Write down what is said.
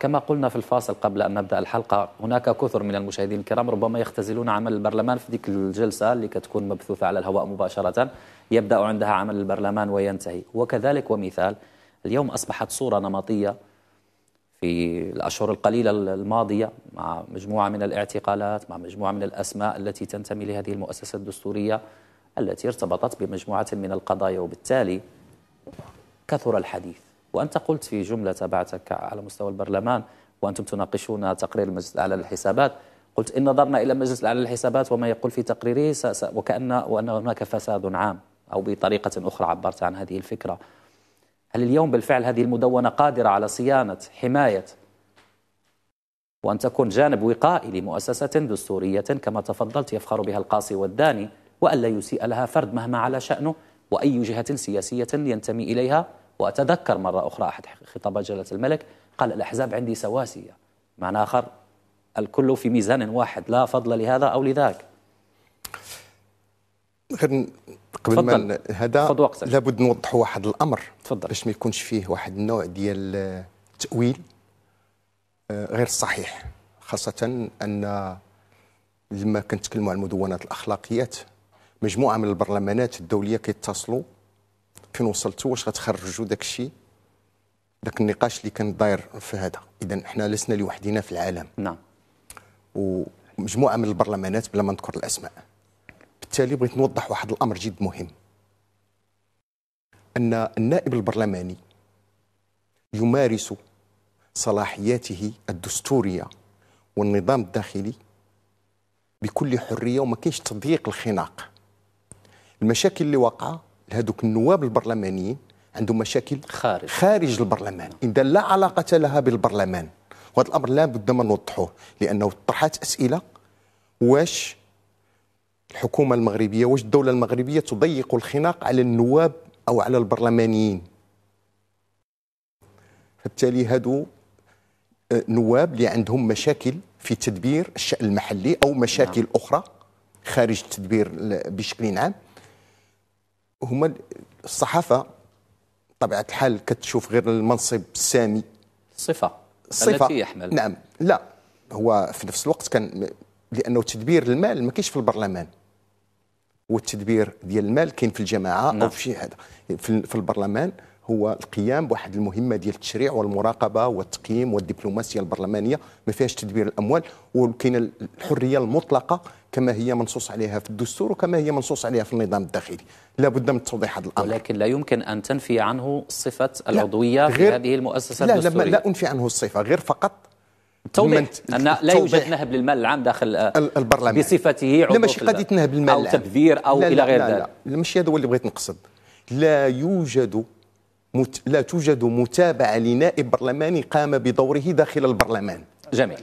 كما قلنا في الفاصل قبل أن نبدأ الحلقة هناك كثر من المشاهدين الكرام ربما يختزلون عمل البرلمان في ذيك الجلسة اللي كتكون مبثوثة على الهواء مباشرة يبدأ عندها عمل البرلمان وينتهي وكذلك ومثال اليوم أصبحت صورة نمطية في الأشهر القليلة الماضية مع مجموعة من الاعتقالات مع مجموعة من الأسماء التي تنتمي لهذه المؤسسة الدستورية التي ارتبطت بمجموعة من القضايا وبالتالي كثر الحديث وأنت قلت في جملة تبعتك على مستوى البرلمان وأنتم تناقشون تقرير المجلس الأعلى للحسابات قلت إن نظرنا إلى المجلس الأعلى للحسابات وما يقول في تقريره وكأن وأن هناك فساد عام أو بطريقة أخرى عبرت عن هذه الفكرة هل اليوم بالفعل هذه المدونة قادرة على صيانة حماية وأن تكون جانب وقائي لمؤسسة دستورية كما تفضلت يفخر بها القاصي والداني وألا يسيء لها فرد مهما على شأنه وأي جهة سياسية ينتمي إليها وأتذكر مرة أخرى أحد خطابات جلالة الملك قال الأحزاب عندي سواسية معنى آخر الكل في ميزان واحد لا فضل لهذا أو لذاك قبل ما هذا لابد نوضحوا واحد الامر تفضل. باش ما يكونش فيه واحد النوع ديال التاويل آه، غير صحيح خاصه ان لما كنتكلموا على المدونات الاخلاقيات مجموعه من البرلمانات الدوليه كيتصلوا فين وصلتوا واش غتخرجوا داك الشيء داك النقاش اللي كان داير في هذا اذا حنا لسنا لوحدينا في العالم نعم ومجموعه من البرلمانات بلا ما نذكر الاسماء بالتالي بغيت نوضح واحد الامر جد مهم ان النائب البرلماني يمارس صلاحياته الدستوريه والنظام الداخلي بكل حريه وما كاينش تضييق الخناق المشاكل اللي واقعه هذوك النواب البرلمانيين عندهم مشاكل خارج خارج البرلمان اذا لا علاقه لها بالبرلمان وهذا الامر لا بد من نوضحوه لانه طرحت اسئله واش الحكومه المغربيه واش الدوله المغربيه تضيق الخناق على النواب او على البرلمانيين فبالتالي هادو آه، نواب اللي عندهم مشاكل في تدبير الشان المحلي او مشاكل نعم. اخرى خارج التدبير بشكل عام هما الصحافه طبيعه الحال كتشوف غير المنصب السامي صفه صفه التي يحمل نعم لا هو في نفس الوقت كان لانه تدبير المال ما كاينش في البرلمان والتدبير ديال المال كاين في الجماعه نعم. او في شي هذا في البرلمان هو القيام بواحد المهمه ديال التشريع والمراقبه والتقييم والدبلوماسيه البرلمانيه ما فيهاش تدبير الاموال وكاين الحريه المطلقه كما هي منصوص عليها في الدستور وكما هي منصوص عليها في النظام الداخلي لا بد من توضيح هذا الامر ولكن لا يمكن ان تنفي عنه صفه العضويه غير في هذه المؤسسه لا الدستوريه لا لا انفي عنه الصفه غير فقط توضيح ان لا يوجد نهب للمال العام داخل البرلمان بصفته عضو لا ماشي قضيه نهب للمال العام او تبذير او لا الى غير ذلك لا لا, لا, لا ماشي هذا هو اللي بغيت نقصد لا يوجد لا توجد متابعة لنائب برلماني قام بدوره داخل البرلمان جميل